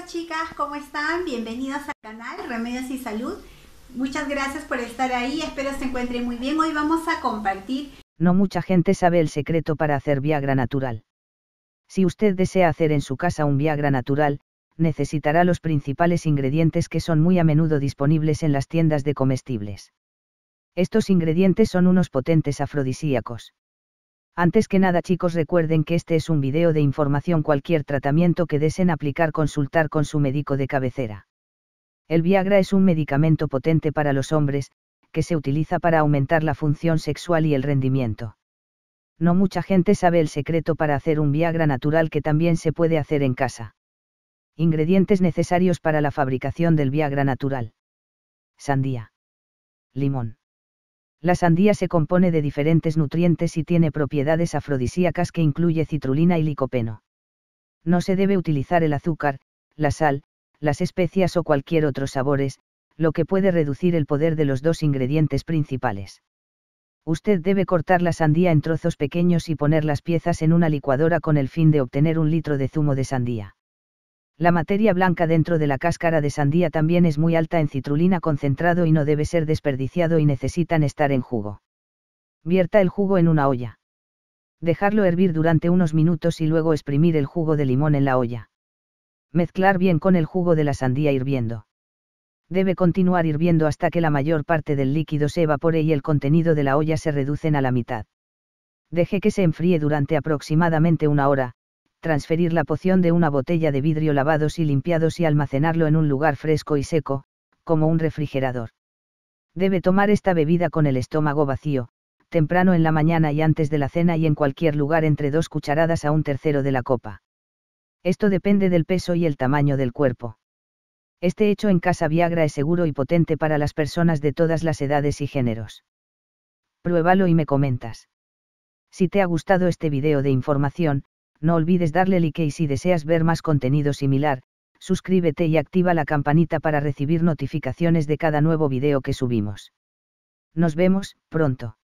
chicos, chicas, ¿cómo están? Bienvenidos al canal Remedios y Salud. Muchas gracias por estar ahí, espero se encuentren muy bien. Hoy vamos a compartir... No mucha gente sabe el secreto para hacer Viagra natural. Si usted desea hacer en su casa un Viagra natural, necesitará los principales ingredientes que son muy a menudo disponibles en las tiendas de comestibles. Estos ingredientes son unos potentes afrodisíacos. Antes que nada chicos recuerden que este es un video de información cualquier tratamiento que deseen aplicar consultar con su médico de cabecera. El Viagra es un medicamento potente para los hombres, que se utiliza para aumentar la función sexual y el rendimiento. No mucha gente sabe el secreto para hacer un Viagra natural que también se puede hacer en casa. Ingredientes necesarios para la fabricación del Viagra natural. Sandía. Limón. La sandía se compone de diferentes nutrientes y tiene propiedades afrodisíacas que incluye citrulina y licopeno. No se debe utilizar el azúcar, la sal, las especias o cualquier otro sabores, lo que puede reducir el poder de los dos ingredientes principales. Usted debe cortar la sandía en trozos pequeños y poner las piezas en una licuadora con el fin de obtener un litro de zumo de sandía. La materia blanca dentro de la cáscara de sandía también es muy alta en citrulina concentrado y no debe ser desperdiciado y necesitan estar en jugo. Vierta el jugo en una olla. Dejarlo hervir durante unos minutos y luego exprimir el jugo de limón en la olla. Mezclar bien con el jugo de la sandía hirviendo. Debe continuar hirviendo hasta que la mayor parte del líquido se evapore y el contenido de la olla se reducen a la mitad. Deje que se enfríe durante aproximadamente una hora, transferir la poción de una botella de vidrio lavados y limpiados y almacenarlo en un lugar fresco y seco, como un refrigerador. Debe tomar esta bebida con el estómago vacío, temprano en la mañana y antes de la cena y en cualquier lugar entre dos cucharadas a un tercero de la copa. Esto depende del peso y el tamaño del cuerpo. Este hecho en casa Viagra es seguro y potente para las personas de todas las edades y géneros. Pruébalo y me comentas. Si te ha gustado este video de información, no olvides darle like y si deseas ver más contenido similar, suscríbete y activa la campanita para recibir notificaciones de cada nuevo video que subimos. Nos vemos, pronto.